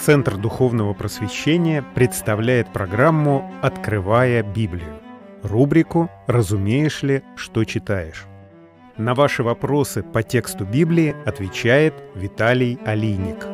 Центр духовного просвещения представляет программу «Открывая Библию» рубрику «Разумеешь ли, что читаешь?». На ваши вопросы по тексту Библии отвечает Виталий Алиник.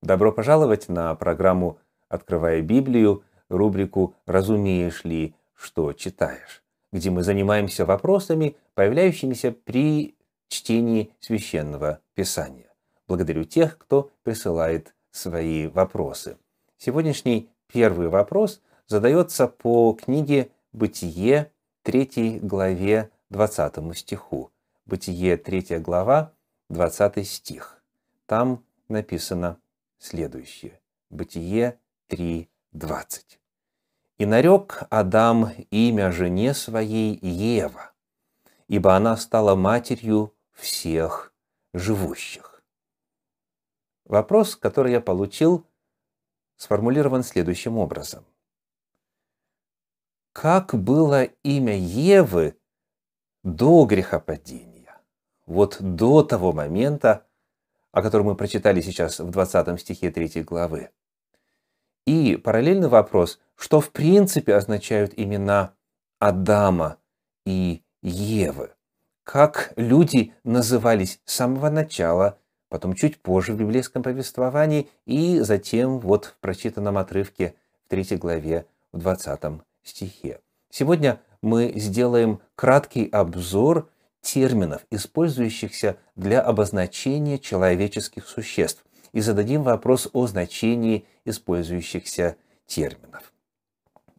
Добро пожаловать на программу «Открывая Библию», рубрику «Разумеешь ли, что читаешь?», где мы занимаемся вопросами, появляющимися при чтении священного писания. Благодарю тех, кто присылает свои вопросы. Сегодняшний первый вопрос задается по книге «Бытие» 3 главе 20 стиху. «Бытие» 3 глава 20 стих. Там написано следующее. Бытие 3.20. «И нарек Адам имя жене своей Ева, ибо она стала матерью всех живущих. Вопрос, который я получил, сформулирован следующим образом. Как было имя Евы до грехопадения? Вот до того момента, о котором мы прочитали сейчас в 20 стихе 3 главы. И параллельный вопрос, что в принципе означают имена Адама и Евы как люди назывались с самого начала, потом чуть позже в библейском повествовании и затем вот в прочитанном отрывке в 3 главе в 20 стихе. Сегодня мы сделаем краткий обзор терминов, использующихся для обозначения человеческих существ, и зададим вопрос о значении использующихся терминов.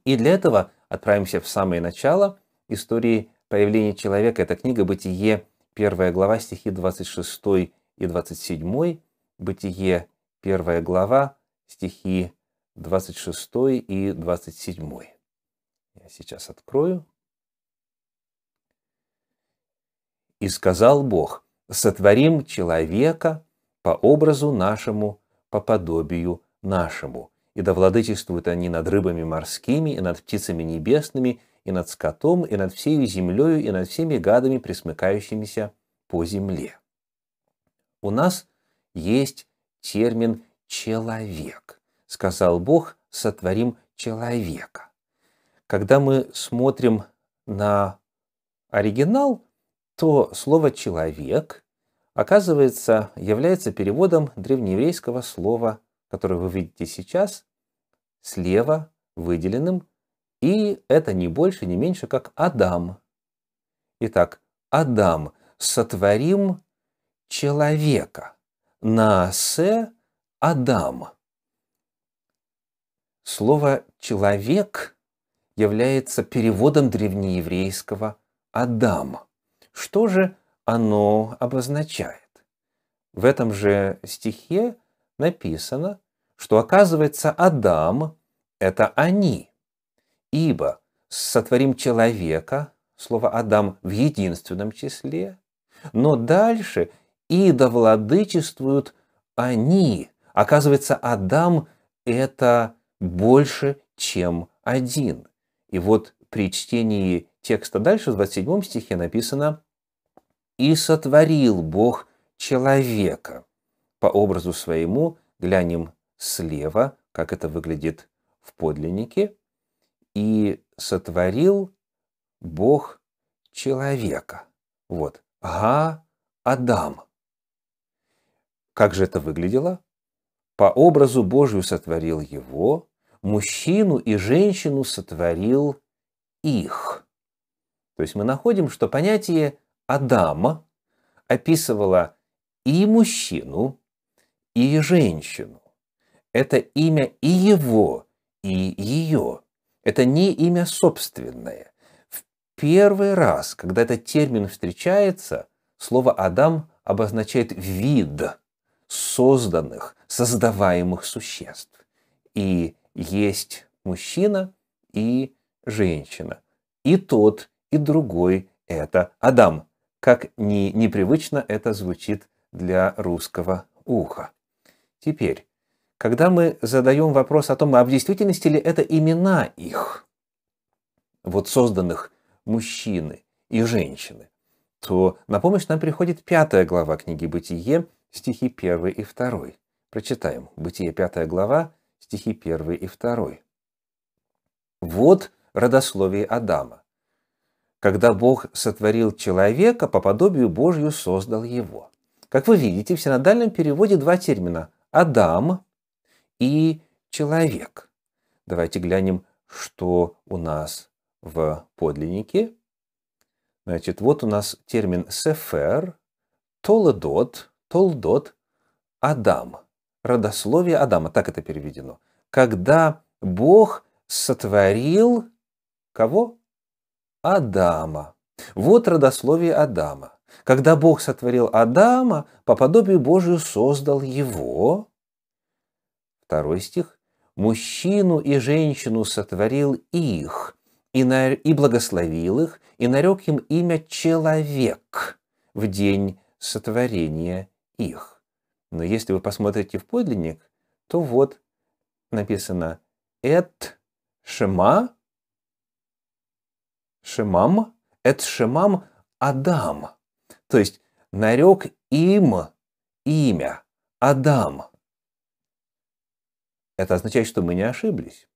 И для этого отправимся в самое начало истории появление человека. Это книга «Бытие», первая глава, стихи 26 и 27. «Бытие», первая глава, стихи 26 и 27. Я сейчас открою. «И сказал Бог, сотворим человека по образу нашему, по подобию нашему, и да владычествуют они над рыбами морскими и над птицами небесными, и над скотом, и над всей землею, и над всеми гадами, присмыкающимися по земле. У нас есть термин «человек». Сказал Бог, сотворим человека. Когда мы смотрим на оригинал, то слово «человек» оказывается, является переводом древнееврейского слова, которое вы видите сейчас, слева выделенным и это не больше, не меньше, как Адам. Итак, Адам, сотворим человека. Наасе Адам. Слово «человек» является переводом древнееврейского «Адам». Что же оно обозначает? В этом же стихе написано, что, оказывается, Адам – это они – Ибо сотворим человека, слово Адам в единственном числе, но дальше и владычествуют они. Оказывается, Адам – это больше, чем один. И вот при чтении текста дальше, в 27 стихе написано «И сотворил Бог человека по образу своему, глянем слева, как это выглядит в подлиннике, и сотворил Бог человека. Вот. Га Адам. Как же это выглядело? По образу Божию сотворил его, мужчину и женщину сотворил их. То есть мы находим, что понятие Адама описывало и мужчину, и женщину. Это имя и его, и ее. Это не имя собственное. В первый раз, когда этот термин встречается, слово «Адам» обозначает вид созданных, создаваемых существ. И есть мужчина и женщина. И тот, и другой – это Адам. Как ни непривычно это звучит для русского уха. Теперь, когда мы задаем вопрос о том, а в действительности ли это имена их, вот созданных мужчины и женщины, то на помощь нам приходит пятая глава книги «Бытие», стихи 1 и 2. Прочитаем. «Бытие» пятая глава, стихи 1 и 2. Вот родословие Адама. Когда Бог сотворил человека, по подобию Божью создал его. Как вы видите, в синодальном переводе два термина – «Адам» и человек. Давайте глянем, что у нас в подлиннике. Значит, вот у нас термин «сефер», «толедот», «толдот», «адам», родословие Адама, так это переведено. Когда Бог сотворил кого? Адама. Вот родословие Адама. Когда Бог сотворил Адама, по подобию Божию создал его, Второй стих. «Мужчину и женщину сотворил их, и, на... и благословил их, и нарек им имя человек в день сотворения их». Но если вы посмотрите в подлинник, то вот написано «эт шема», «шемам», «эт шемам Адам». То есть нарек им имя Адам. Это означает, что мы не ошиблись.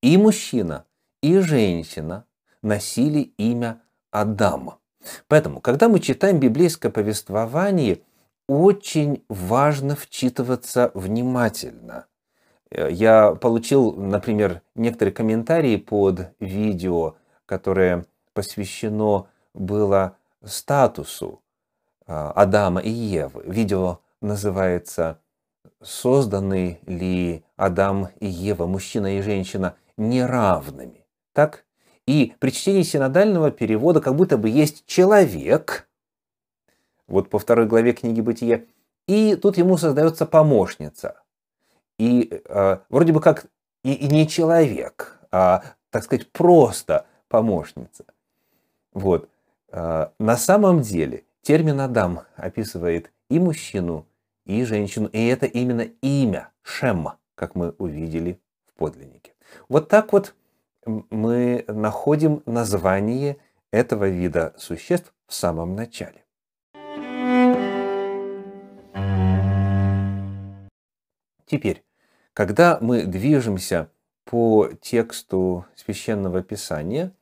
И мужчина, и женщина носили имя Адама. Поэтому, когда мы читаем библейское повествование, очень важно вчитываться внимательно. Э, я получил, например, некоторые комментарии под видео, которое посвящено было статусу э, Адама и Евы. Видео называется созданы ли Адам и Ева, мужчина и женщина, неравными. Так? И при чтении синодального перевода как будто бы есть человек, вот по второй главе книги «Бытие», и тут ему создается помощница. И э, вроде бы как и, и не человек, а, так сказать, просто помощница. Вот. Э, на самом деле термин «Адам» описывает и мужчину, и женщину. И это именно имя Шемма, как мы увидели в подлиннике. Вот так вот мы находим название этого вида существ в самом начале. Теперь, когда мы движемся по тексту священного писания,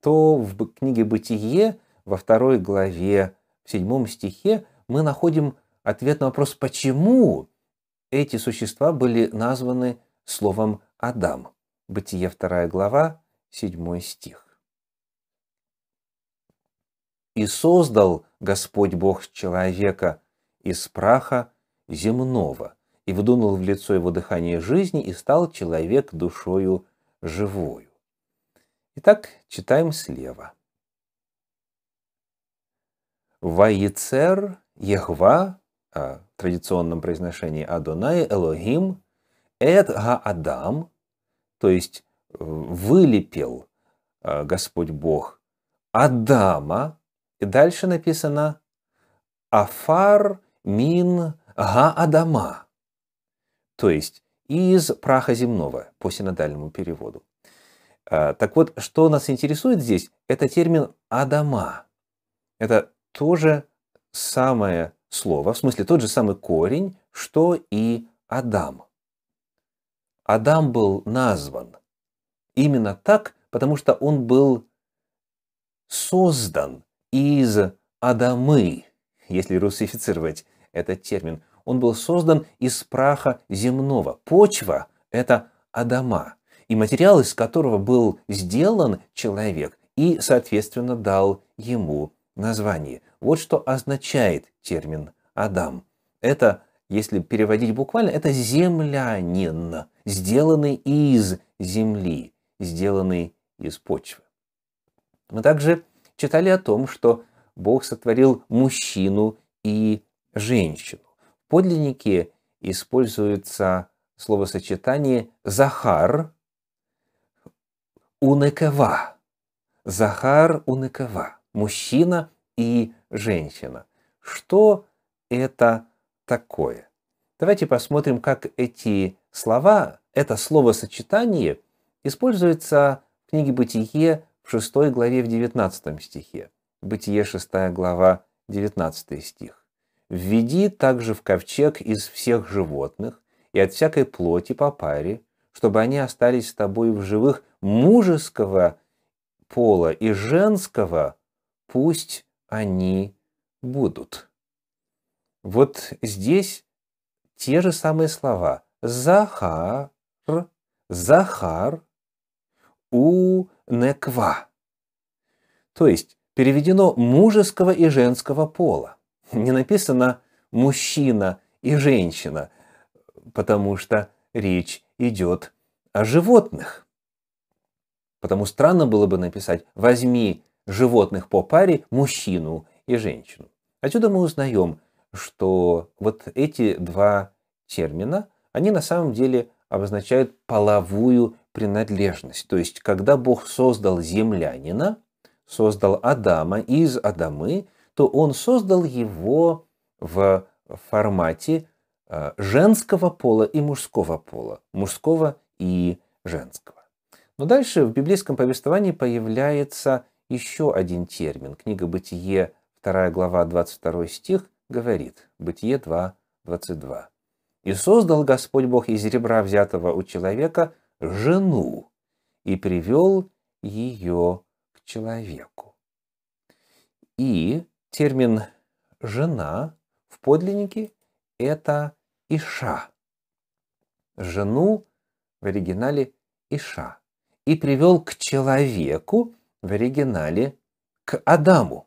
то в книге Бытие во второй главе, в седьмом стихе мы находим ответ на вопрос, почему эти существа были названы словом Адам. Бытие 2 глава, 7 стих. «И создал Господь Бог человека из праха земного, и вдунул в лицо его дыхание жизни, и стал человек душою живою». Итак, читаем слева. «Ваицер Ехва традиционном произношении Адонай, Элогим, Эт Га-Адам, то есть э, вылепил э, Господь Бог Адама, и дальше написано Афар мин Га-Адама, то есть из праха земного по синодальному переводу. Э, так вот, что нас интересует здесь, это термин «адама». Это тоже самое слово, в смысле тот же самый корень, что и Адам. Адам был назван именно так, потому что он был создан из Адамы, если русифицировать этот термин. Он был создан из праха земного. Почва – это Адама. И материал, из которого был сделан человек, и, соответственно, дал ему название. Вот что означает термин Адам. Это, если переводить буквально, это землянин, сделанный из земли, сделанный из почвы. Мы также читали о том, что Бог сотворил мужчину и женщину. В подлиннике используется словосочетание «захар унекева». «Захар унекева» – мужчина и женщина. Что это такое? Давайте посмотрим, как эти слова, это словосочетание используется в книге «Бытие» в 6 главе в 19 стихе. Бытие 6 глава 19 стих. «Введи также в ковчег из всех животных и от всякой плоти по паре, чтобы они остались с тобой в живых мужеского пола и женского, пусть они будут. Вот здесь те же самые слова. Захар, Захар, у неква. То есть переведено мужеского и женского пола. Не написано мужчина и женщина, потому что речь идет о животных. Потому странно было бы написать «возьми животных по паре мужчину и женщину. Отсюда мы узнаем, что вот эти два термина, они на самом деле обозначают половую принадлежность. То есть, когда Бог создал землянина, создал Адама из Адамы, то он создал его в формате э, женского пола и мужского пола, мужского и женского. Но дальше в библейском повествовании появляется еще один термин. Книга «Бытие», 2 глава, 22 стих, говорит, «Бытие 2, 22. «И создал Господь Бог из ребра, взятого у человека, жену, и привел ее к человеку». И термин «жена» в подлиннике – это «иша». Жену в оригинале «иша» и привел к человеку, в оригинале к Адаму.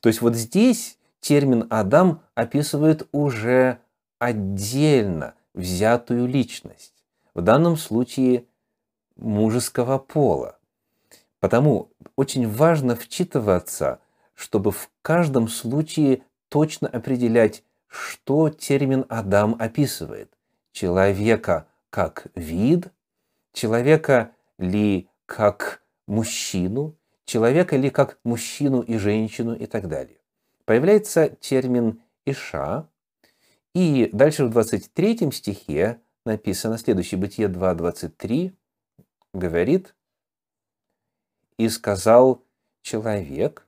То есть вот здесь термин Адам описывает уже отдельно взятую личность, в данном случае мужеского пола. Потому очень важно вчитываться, чтобы в каждом случае точно определять, что термин Адам описывает. Человека как вид, человека ли как мужчину, человека или как мужчину и женщину и так далее. Появляется термин «иша», и дальше в 23 стихе написано следующее, Бытие 2.23 говорит, «И сказал человек,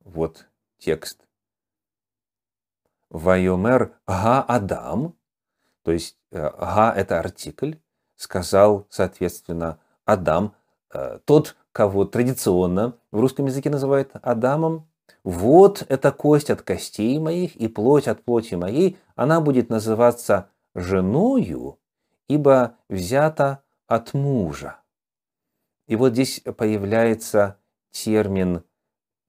вот текст, «Вайомер га Адам», то есть э, «га» — это артикль, сказал, соответственно, Адам, э, тот, кого традиционно в русском языке называют Адамом, вот эта кость от костей моих и плоть от плоти моей, она будет называться женою, ибо взята от мужа. И вот здесь появляется термин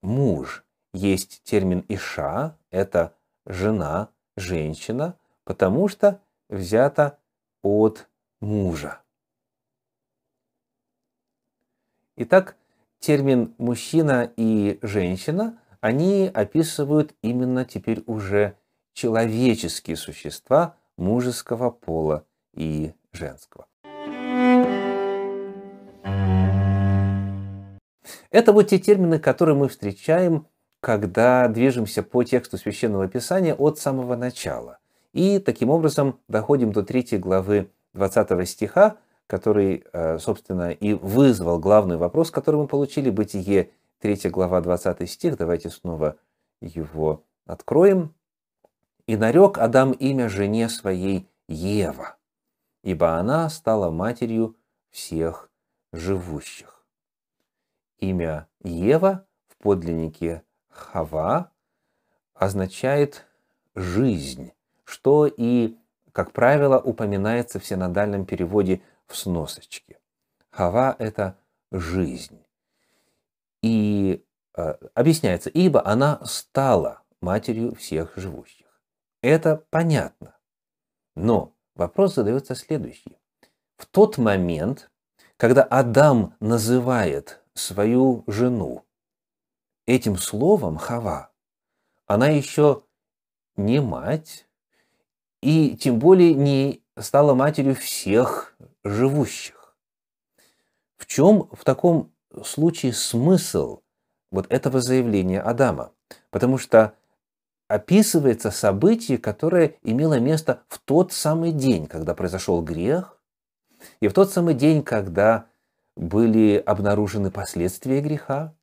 муж. Есть термин иша, это жена, женщина, потому что взята от мужа. Итак, термин «мужчина» и «женщина» они описывают именно теперь уже человеческие существа мужеского пола и женского. Это вот те термины, которые мы встречаем, когда движемся по тексту Священного Писания от самого начала. И таким образом доходим до третьей главы 20 стиха, который, э, собственно, и вызвал главный вопрос, который мы получили, Бытие 3 глава 20 стих, давайте снова его откроем. «И нарек Адам имя жене своей Ева, ибо она стала матерью всех живущих». Имя Ева в подлиннике Хава означает «жизнь», что и, как правило, упоминается в синодальном переводе в сносочке. Хава – это жизнь. И э, объясняется, ибо она стала матерью всех живущих. Это понятно. Но вопрос задается следующий. В тот момент, когда Адам называет свою жену этим словом Хава, она еще не мать, и тем более не стала матерью всех живущих. В чем в таком случае смысл вот этого заявления Адама? Потому что описывается событие, которое имело место в тот самый день, когда произошел грех, и в тот самый день, когда были обнаружены последствия греха,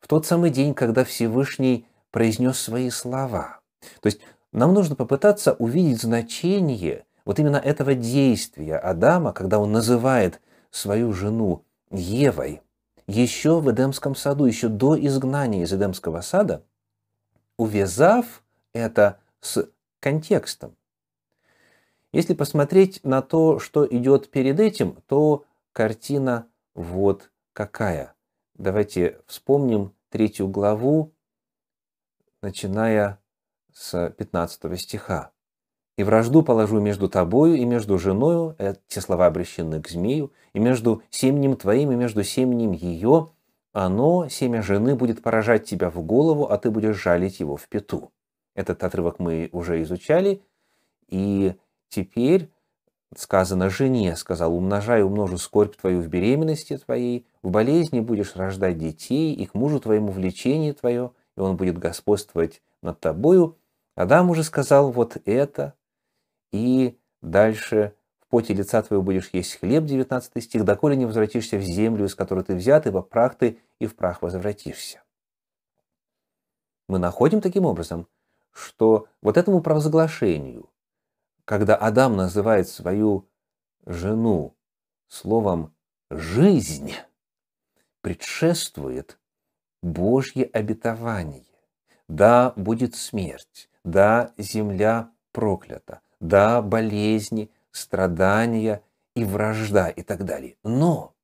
в тот самый день, когда Всевышний произнес свои слова. То есть нам нужно попытаться увидеть значение вот именно этого действия Адама, когда он называет свою жену Евой, еще в Эдемском саду, еще до изгнания из Эдемского сада, увязав это с контекстом. Если посмотреть на то, что идет перед этим, то картина вот какая. Давайте вспомним третью главу, начиная с 15 стиха и вражду положу между тобою и между женою, эти слова обращены к змею, и между семенем твоим и между семенем ее, оно, семя жены, будет поражать тебя в голову, а ты будешь жалить его в пету. Этот отрывок мы уже изучали, и теперь сказано жене, сказал, умножай, умножу скорбь твою в беременности твоей, в болезни будешь рождать детей, и к мужу твоему влечение твое, и он будет господствовать над тобою. Адам уже сказал, вот это и дальше в поте лица твоего будешь есть хлеб, 19 стих, доколе не возвратишься в землю, из которой ты взят, ибо прах ты и в прах возвратишься. Мы находим таким образом, что вот этому провозглашению, когда Адам называет свою жену словом «жизнь», предшествует Божье обетование. Да, будет смерть, да, земля проклята, да, болезни, страдания и вражда и так далее. Но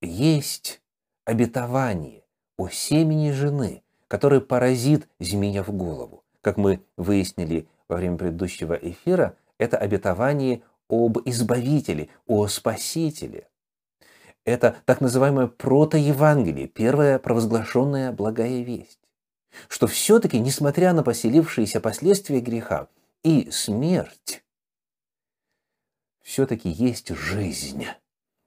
есть обетование о семени жены, который поразит змея в голову. Как мы выяснили во время предыдущего эфира, это обетование об избавителе, о спасителе. Это так называемое протоевангелие, первая провозглашенная благая весть. Что все-таки, несмотря на поселившиеся последствия греха, и смерть, все-таки есть жизнь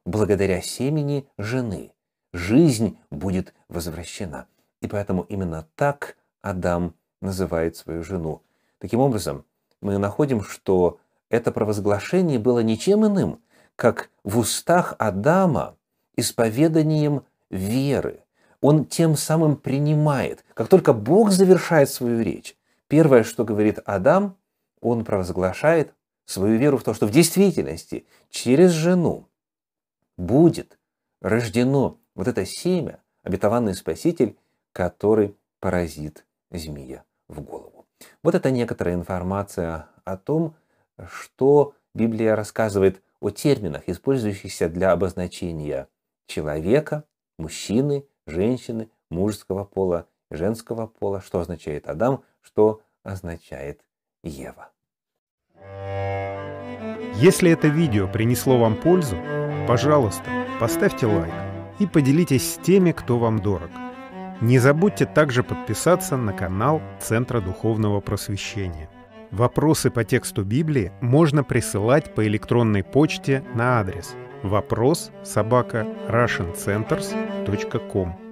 благодаря семени жены. Жизнь будет возвращена. И поэтому именно так Адам называет свою жену. Таким образом, мы находим, что это провозглашение было ничем иным, как в устах Адама исповеданием веры. Он тем самым принимает. Как только Бог завершает свою речь, первое, что говорит Адам, он провозглашает свою веру в то, что в действительности через жену будет рождено вот это семя, обетованный спаситель, который поразит змея в голову. Вот это некоторая информация о том, что Библия рассказывает о терминах, использующихся для обозначения человека, мужчины, женщины, мужского пола, женского пола, что означает Адам, что означает Ева. Если это видео принесло вам пользу, пожалуйста, поставьте лайк и поделитесь с теми, кто вам дорог. Не забудьте также подписаться на канал Центра Духовного Просвещения. Вопросы по тексту Библии можно присылать по электронной почте на адрес вопрос собака russiancenters.com.